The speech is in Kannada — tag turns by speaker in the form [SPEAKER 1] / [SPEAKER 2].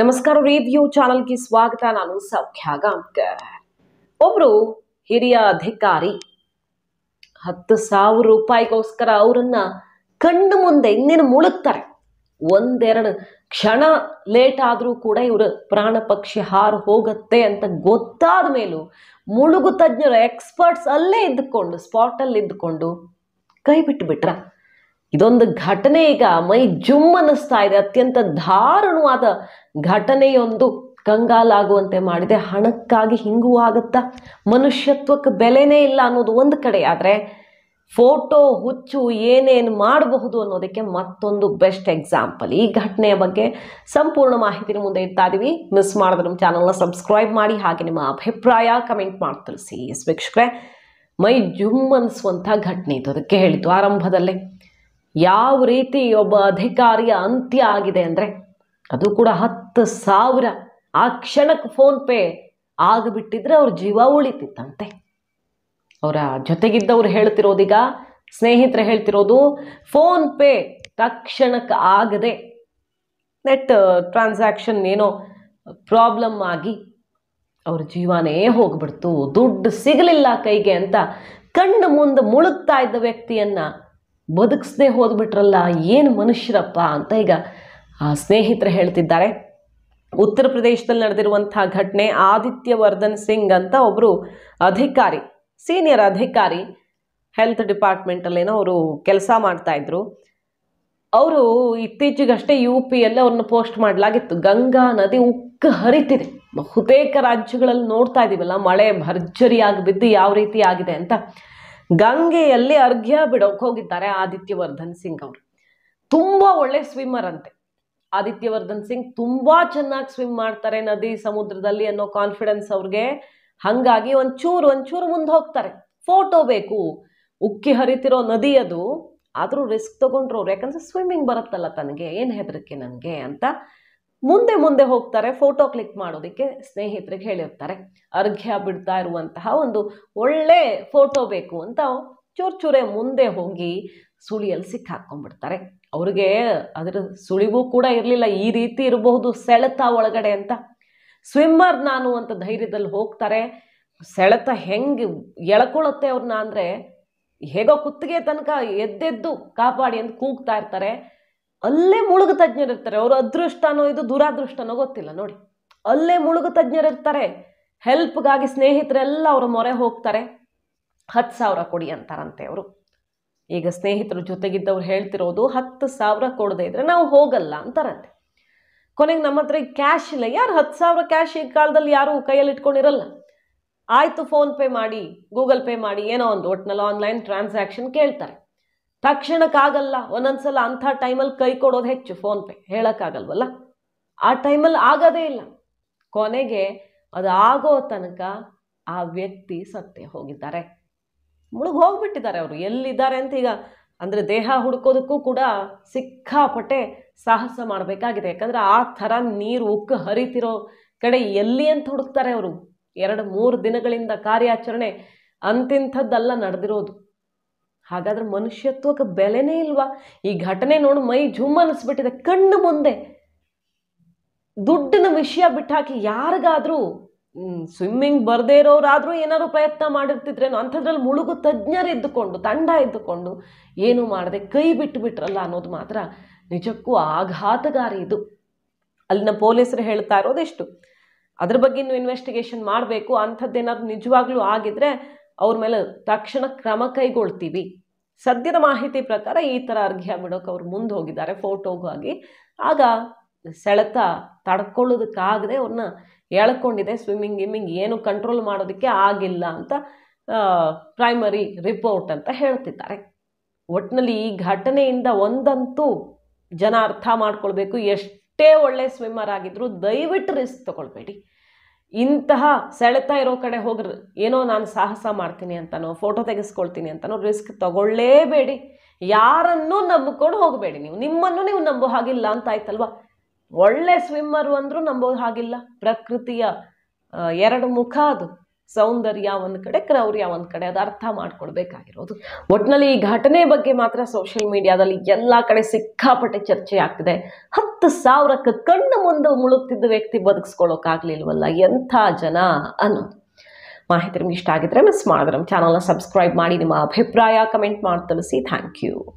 [SPEAKER 1] ನಮಸ್ಕಾರ ರೇಡಿಯೋ ಚಾನಲ್ಗೆ ಸ್ವಾಗತ ನಾನು ಸೌಖ್ಯ ಒಬ್ರು ಹಿರಿಯ ಅಧಿಕಾರಿ ಹತ್ತು ಸಾವಿರ ರೂಪಾಯಿಗೋಸ್ಕರ ಅವರನ್ನ ಕಣ್ಣು ಮುಂದೆ ಇನ್ನೇನು ಮುಳುಗ್ತಾರೆ ಒಂದೆರಡು ಕ್ಷಣ ಲೇಟ್ ಆದರೂ ಕೂಡ ಇವರು ಪ್ರಾಣ ಪಕ್ಷಿ ಹಾರು ಹೋಗುತ್ತೆ ಅಂತ ಗೊತ್ತಾದ ಮೇಲೂ ಮುಳುಗು ತಜ್ಞರು ಎಕ್ಸ್ಪರ್ಟ್ಸ್ ಅಲ್ಲೇ ಇದ್ದುಕೊಂಡು ಸ್ಪಾಟಲ್ಲಿ ಇದ್ದುಕೊಂಡು ಕೈ ಬಿಟ್ಟು ಬಿಟ್ರ ಇದೊಂದು ಘಟನೆ ಈಗ ಮೈ ಜುಮ್ ಅನ್ನಿಸ್ತಾ ಇದೆ ಅತ್ಯಂತ ದಾರುಣವಾದ ಘಟನೆಯೊಂದು ಕಂಗಾಲಾಗುವಂತೆ ಮಾಡಿದೆ ಹಣಕ್ಕಾಗಿ ಹಿಂಗೂ ಆಗುತ್ತಾ ಮನುಷ್ಯತ್ವಕ್ಕೆ ಬೆಲೆನೇ ಇಲ್ಲ ಅನ್ನೋದು ಒಂದು ಕಡೆ ಆದರೆ ಫೋಟೋ ಹುಚ್ಚು ಏನೇನು ಮಾಡಬಹುದು ಅನ್ನೋದಕ್ಕೆ ಮತ್ತೊಂದು ಬೆಸ್ಟ್ ಎಕ್ಸಾಂಪಲ್ ಈ ಘಟನೆಯ ಬಗ್ಗೆ ಸಂಪೂರ್ಣ ಮಾಹಿತಿನ ಮುಂದೆ ಇಡ್ತಾ ಇದ್ದೀವಿ ಮಿಸ್ ಮಾಡಿದ್ರೆ ನಮ್ಮ ಚಾನಲ್ನ ಸಬ್ಸ್ಕ್ರೈಬ್ ಮಾಡಿ ಹಾಗೆ ನಿಮ್ಮ ಅಭಿಪ್ರಾಯ ಕಮೆಂಟ್ ಮಾಡಿ ತಿಳಿಸಿ ವೀಕ್ಷಕರೇ ಮೈ ಜುಮ್ ಅನ್ನಿಸುವಂಥ ಘಟನೆ ಇದು ಅದಕ್ಕೆ ಹೇಳಿದ್ದು ಆರಂಭದಲ್ಲೇ ಯಾವ ರೀತಿ ಒಬ್ಬ ಅಧಿಕಾರಿಯ ಅಂತ್ಯ ಆಗಿದೆ ಅಂದರೆ ಅದು ಕೂಡ ಹತ್ತು ಸಾವಿರ ಆ ಕ್ಷಣಕ್ಕೆ ಫೋನ್ಪೇ ಆಗಿಬಿಟ್ಟಿದ್ರೆ ಅವ್ರ ಜೀವ ಉಳಿತಿತ್ತಂತೆ ಅವರ ಜೊತೆಗಿದ್ದವ್ರು ಹೇಳ್ತಿರೋದೀಗ ಸ್ನೇಹಿತರೆ ಹೇಳ್ತಿರೋದು ಫೋನ್ಪೇ ತಕ್ಷಣಕ್ಕೆ ಆಗದೆ ನೆಟ್ ಟ್ರಾನ್ಸಾಕ್ಷನ್ ಏನೋ ಪ್ರಾಬ್ಲಮ್ ಆಗಿ ಅವ್ರ ಜೀವನೇ ಹೋಗ್ಬಿಡ್ತು ದುಡ್ಡು ಸಿಗಲಿಲ್ಲ ಕೈಗೆ ಅಂತ ಕಣ್ಣು ಮುಂದೆ ಮುಳುಗ್ತಾ ಇದ್ದ ವ್ಯಕ್ತಿಯನ್ನು ಬದುಕಿಸ್ದೇ ಹೋದ್ಬಿಟ್ರಲ್ಲ ಏನು ಮನುಷ್ಯರಪ್ಪ ಅಂತ ಈಗ ಆ ಸ್ನೇಹಿತರು ಹೇಳ್ತಿದ್ದಾರೆ ಉತ್ತರ ಪ್ರದೇಶದಲ್ಲಿ ನಡೆದಿರುವಂತಹ ಘಟನೆ ಆದಿತ್ಯವರ್ಧನ್ ಸಿಂಗ್ ಅಂತ ಒಬ್ಬರು ಅಧಿಕಾರಿ ಸೀನಿಯರ್ ಅಧಿಕಾರಿ ಹೆಲ್ತ್ ಡಿಪಾರ್ಟ್ಮೆಂಟಲ್ಲೇನೋ ಅವರು ಕೆಲಸ ಮಾಡ್ತಾಯಿದ್ರು ಅವರು ಇತ್ತೀಚೆಗಷ್ಟೇ ಯು ಪಿಯಲ್ಲಿ ಅವ್ರನ್ನ ಪೋಸ್ಟ್ ಮಾಡಲಾಗಿತ್ತು ಗಂಗಾ ನದಿ ಉಕ್ಕ ಹರಿತಿದೆ ಬಹುತೇಕ ರಾಜ್ಯಗಳಲ್ಲಿ ನೋಡ್ತಾ ಇದ್ದೀವಲ್ಲ ಮಳೆ ಭರ್ಜರಿಯಾಗಿ ಬಿದ್ದು ಯಾವ ರೀತಿ ಆಗಿದೆ ಅಂತ ಗಂಗೆಯಲ್ಲಿ ಅರ್ಘ್ಯ ಬಿಡೋಕೆ ಹೋಗಿದ್ದಾರೆ ಆದಿತ್ಯವರ್ಧನ್ ಸಿಂಗ್ ಅವರು ತುಂಬ ಒಳ್ಳೆ ಸ್ವಿಮ್ಮರ್ ಅಂತೆ ಆದಿತ್ಯವರ್ಧನ್ ಸಿಂಗ್ ತುಂಬ ಚೆನ್ನಾಗಿ ಸ್ವಿಮ್ ಮಾಡ್ತಾರೆ ನದಿ ಸಮುದ್ರದಲ್ಲಿ ಅನ್ನೋ ಕಾನ್ಫಿಡೆನ್ಸ್ ಅವ್ರಿಗೆ ಹಂಗಾಗಿ ಒಂಚೂರು ಒಂಚೂರು ಮುಂದೆ ಹೋಗ್ತಾರೆ ಫೋಟೋ ಬೇಕು ಉಕ್ಕಿ ಹರಿತಿರೋ ನದಿ ಅದು ಆದರೂ ರಿಸ್ಕ್ ತಗೊಂಡ್ರು ಅವ್ರು ಯಾಕಂದರೆ ಸ್ವಿಮ್ಮಿಂಗ್ ಬರುತ್ತಲ್ಲ ತನಗೆ ಏನು ಹೆದರಿಕೆ ನನಗೆ ಅಂತ ಮುಂದೆ ಮುಂದೆ ಹೋಗ್ತಾರೆ ಫೋಟೋ ಕ್ಲಿಕ್ ಮಾಡೋದಕ್ಕೆ ಸ್ನೇಹಿತರಿಗೆ ಹೇಳಿರ್ತಾರೆ ಅರ್ಘ್ಯ ಬಿಡ್ತಾ ಇರುವಂತಹ ಒಂದು ಒಳ್ಳೆ ಫೋಟೋ ಬೇಕು ಅಂತ ಚೂರು ಮುಂದೆ ಹೋಗಿ ಸುಳಿಯಲ್ಲಿ ಸಿಕ್ಕಾಕೊಂಡ್ಬಿಡ್ತಾರೆ ಅವ್ರಿಗೆ ಅದರ ಸುಳಿವು ಕೂಡ ಇರಲಿಲ್ಲ ಈ ರೀತಿ ಇರಬಹುದು ಸೆಳೆತ ಒಳಗಡೆ ಅಂತ ಸ್ವಿಮ್ಮರ್ ನಾನು ಅಂತ ಧೈರ್ಯದಲ್ಲಿ ಹೋಗ್ತಾರೆ ಸೆಳೆತ ಹೆಂಗೆ ಎಳ್ಕೊಳ್ಳುತ್ತೆ ಅವ್ರನ್ನ ಅಂದರೆ ಹೇಗೋ ಕುತ್ತಿಗೆ ತನಕ ಎದ್ದೆದ್ದು ಕಾಪಾಡಿ ಅಂತ ಕೂಗ್ತಾ ಇರ್ತಾರೆ ಅಲ್ಲೇ ಮುಳುಗು ತಜ್ಞರಿರ್ತಾರೆ ಅವರು ಅದೃಷ್ಟನೋ ಇದು ದುರಾದೃಷ್ಟನೋ ಗೊತ್ತಿಲ್ಲ ನೋಡಿ ಅಲ್ಲೇ ಮುಳುಗು ತಜ್ಞರಿರ್ತಾರೆ ಹೆಲ್ಪ್ಗಾಗಿ ಸ್ನೇಹಿತರೆಲ್ಲ ಅವರ ಮೊರೆ ಹೋಗ್ತಾರೆ ಹತ್ತು ಸಾವಿರ ಕೊಡಿ ಅಂತಾರಂತೆ ಅವರು ಈಗ ಸ್ನೇಹಿತರ ಜೊತೆಗಿದ್ದವ್ರು ಹೇಳ್ತಿರೋದು ಹತ್ತು ಸಾವಿರ ಕೊಡದೇ ಇದ್ರೆ ನಾವು ಹೋಗಲ್ಲ ಅಂತಾರಂತೆ ಕೊನೆಗೆ ನಮ್ಮ ಹತ್ರ ಈಗ ಕ್ಯಾಶ್ ಇಲ್ಲ ಯಾರು ಹತ್ತು ಸಾವಿರ ಕ್ಯಾಶ್ ಈ ಕಾಲದಲ್ಲಿ ಯಾರೂ ಕೈಯಲ್ಲಿ ಇಟ್ಕೊಂಡಿರಲ್ಲ ಆಯಿತು ಫೋನ್ಪೇ ಮಾಡಿ ಗೂಗಲ್ ಪೇ ಮಾಡಿ ಏನೋ ಒಂದು ಒಟ್ಟಿನಲ್ಲಿ ಆನ್ಲೈನ್ ಟ್ರಾನ್ಸಾಕ್ಷನ್ ಕೇಳ್ತಾರೆ ತಕ್ಷಣಕ್ಕಾಗಲ್ಲ ಒಂದೊಂದ್ಸಲ ಅಂಥ ಟೈಮಲ್ಲಿ ಕೈ ಕೊಡೋದು ಹೆಚ್ಚು ಫೋನ್ಪೇ ಹೇಳೋಕ್ಕಾಗಲ್ವಲ್ಲ ಆ ಟೈಮಲ್ಲಿ ಆಗೋದೇ ಇಲ್ಲ ಕೊನೆಗೆ ಅದು ಆಗೋ ತನಕ ಆ ವ್ಯಕ್ತಿ ಸತ್ತೇ ಹೋಗಿದ್ದಾರೆ ಮುಳುಗಿ ಹೋಗ್ಬಿಟ್ಟಿದ್ದಾರೆ ಅವರು ಎಲ್ಲಿದ್ದಾರೆ ಅಂತ ಈಗ ಅಂದರೆ ದೇಹ ಹುಡುಕೋದಕ್ಕೂ ಕೂಡ ಸಿಕ್ಕಾಪಟ್ಟೆ ಸಾಹಸ ಮಾಡಬೇಕಾಗಿದೆ ಯಾಕಂದರೆ ಆ ಥರ ನೀರು ಉಕ್ಕು ಹರಿತಿರೋ ಕಡೆ ಎಲ್ಲಿ ಅಂತ ಹುಡುಕ್ತಾರೆ ಅವರು ಎರಡು ಮೂರು ದಿನಗಳಿಂದ ಕಾರ್ಯಾಚರಣೆ ಅಂತಿಂಥದ್ದೆಲ್ಲ ನಡೆದಿರೋದು ಹಾಗಾದ್ರೆ ಮನುಷ್ಯತ್ವಕ್ಕೆ ಬೆಲೆನೇ ಇಲ್ವಾ ಈ ಘಟನೆ ನೋಡಿ ಮೈ ಝುಮ್ ಅನ್ನಿಸ್ಬಿಟ್ಟಿದೆ ಕಣ್ಣು ಮುಂದೆ ದುಡ್ಡಿನ ವಿಷಯ ಬಿಟ್ಟಾಕಿ ಯಾರಿಗಾದರೂ ಸ್ವಿಮ್ಮಿಂಗ್ ಬರದೇ ಇರೋರಾದ್ರೂ ಏನಾದ್ರು ಪ್ರಯತ್ನ ಮಾಡಿರ್ತಿದ್ರೇನೋ ಅಂಥದ್ರಲ್ಲಿ ಮುಳುಗು ತಜ್ಞರು ಇದ್ದುಕೊಂಡು ತಂಡ ಇದ್ದುಕೊಂಡು ಏನು ಮಾಡದೆ ಕೈ ಬಿಟ್ಟು ಬಿಟ್ರಲ್ಲ ಅನ್ನೋದು ಮಾತ್ರ ನಿಜಕ್ಕೂ ಆಘಾತಗಾರಿ ಇದು ಅಲ್ಲಿನ ಪೊಲೀಸರು ಹೇಳ್ತಾ ಇರೋದೆಷ್ಟು ಅದ್ರ ಬಗ್ಗೆ ಇನ್ವೆಸ್ಟಿಗೇಷನ್ ಮಾಡಬೇಕು ಅಂಥದ್ದೇನಾದ್ರು ನಿಜವಾಗ್ಲೂ ಆಗಿದ್ರೆ ಅವ್ರ ಮೇಲೆ ತಕ್ಷಣ ಕ್ರಮ ಕೈಗೊಳ್ತೀವಿ ಸದ್ಯದ ಮಾಹಿತಿ ಪ್ರಕಾರ ಈ ಥರ ಅರ್ಘ್ಯ ಬಿಡೋಕೆ ಅವ್ರು ಮುಂದೆ ಹೋಗಿದ್ದಾರೆ ಫೋಟೋಗಾಗಿ ಆಗ ಸೆಳೆತ ತಡ್ಕೊಳ್ಳೋದಕ್ಕಾಗದೆ ಅವ್ರನ್ನ ಎಳ್ಕೊಂಡಿದೆ ಸ್ವಿಮ್ಮಿಂಗ್ ಗಿಮ್ಮಿಂಗ್ ಏನು ಕಂಟ್ರೋಲ್ ಮಾಡೋದಕ್ಕೆ ಆಗಿಲ್ಲ ಅಂತ ಪ್ರೈಮರಿ ರಿಪೋರ್ಟ್ ಅಂತ ಹೇಳ್ತಿದ್ದಾರೆ ಒಟ್ಟಿನಲ್ಲಿ ಈ ಘಟನೆಯಿಂದ ಒಂದಂತೂ ಜನ ಅರ್ಥ ಮಾಡ್ಕೊಳ್ಬೇಕು ಎಷ್ಟೇ ಒಳ್ಳೆ ಸ್ವಿಮ್ಮರ್ ಆಗಿದ್ರು ದಯವಿಟ್ಟು ರಿಸ್ಕ್ ತಗೊಳ್ಬೇಡಿ ಇಂತಹ ಸೆಳೆತಾ ಇರೋ ಕಡೆ ಹೋಗ್ರಿ ಏನೋ ನಾನು ಸಾಹಸ ಮಾಡ್ತೀನಿ ಅಂತನೋ ಫೋಟೋ ತೆಗೆಸ್ಕೊಳ್ತೀನಿ ಅಂತನೋ ರಿಸ್ಕ್ ತಗೊಳ್ಳೇಬೇಡಿ ಯಾರನ್ನೂ ನಂಬಿಕೊಂಡು ಹೋಗಬೇಡಿ ನೀವು ನಿಮ್ಮನ್ನು ನೀವು ನಂಬೋ ಹಾಗಿಲ್ಲ ಅಂತ ಆಯ್ತಲ್ವಾ ಒಳ್ಳೆ ಸ್ವಿಮ್ಮರು ಅಂದರೂ ನಂಬೋ ಹಾಗಿಲ್ಲ ಪ್ರಕೃತಿಯ ಎರಡು ಮುಖ ಅದು ಸೌಂದರ್ಯ ಒಂದು ಕಡೆ ಕ್ರೌರ್ಯ ಒಂದು ಕಡೆ ಅದು ಅರ್ಥ ಮಾಡ್ಕೊಳ್ಬೇಕಾಗಿರೋದು ಒಟ್ಟಿನಲ್ಲಿ ಈ ಘಟನೆ ಬಗ್ಗೆ ಮಾತ್ರ ಸೋಷಿಯಲ್ ಮೀಡಿಯಾದಲ್ಲಿ ಎಲ್ಲ ಕಡೆ ಸಿಕ್ಕಾಪಟ್ಟೆ ಚರ್ಚೆ ಆಗ್ತಿದೆ ಹತ್ತು ಸಾವಿರಕ್ಕೆ ಕಣ್ಣು ಮುಂದೆ ಮುಳುಗ್ತಿದ್ದ ವ್ಯಕ್ತಿ ಬದುಕಿಸ್ಕೊಳ್ಳೋಕ್ಕಾಗಲಿಲ್ವಲ್ಲ ಎಂಥ ಜನ ಅನ್ನೋದು ಮಾಹಿತಿ ನಿಮ್ಗೆ ಇಷ್ಟ ಆಗಿದ್ರೆ ಮಿಸ್ ಮಾಡಿದ್ರೆ ನಮ್ಮ ಚಾನಲ್ನ ಸಬ್ಸ್ಕ್ರೈಬ್ ಮಾಡಿ ನಿಮ್ಮ ಅಭಿಪ್ರಾಯ ಕಮೆಂಟ್ ಮಾಡಿ ತಿಳಿಸಿ ಥ್ಯಾಂಕ್ ಯು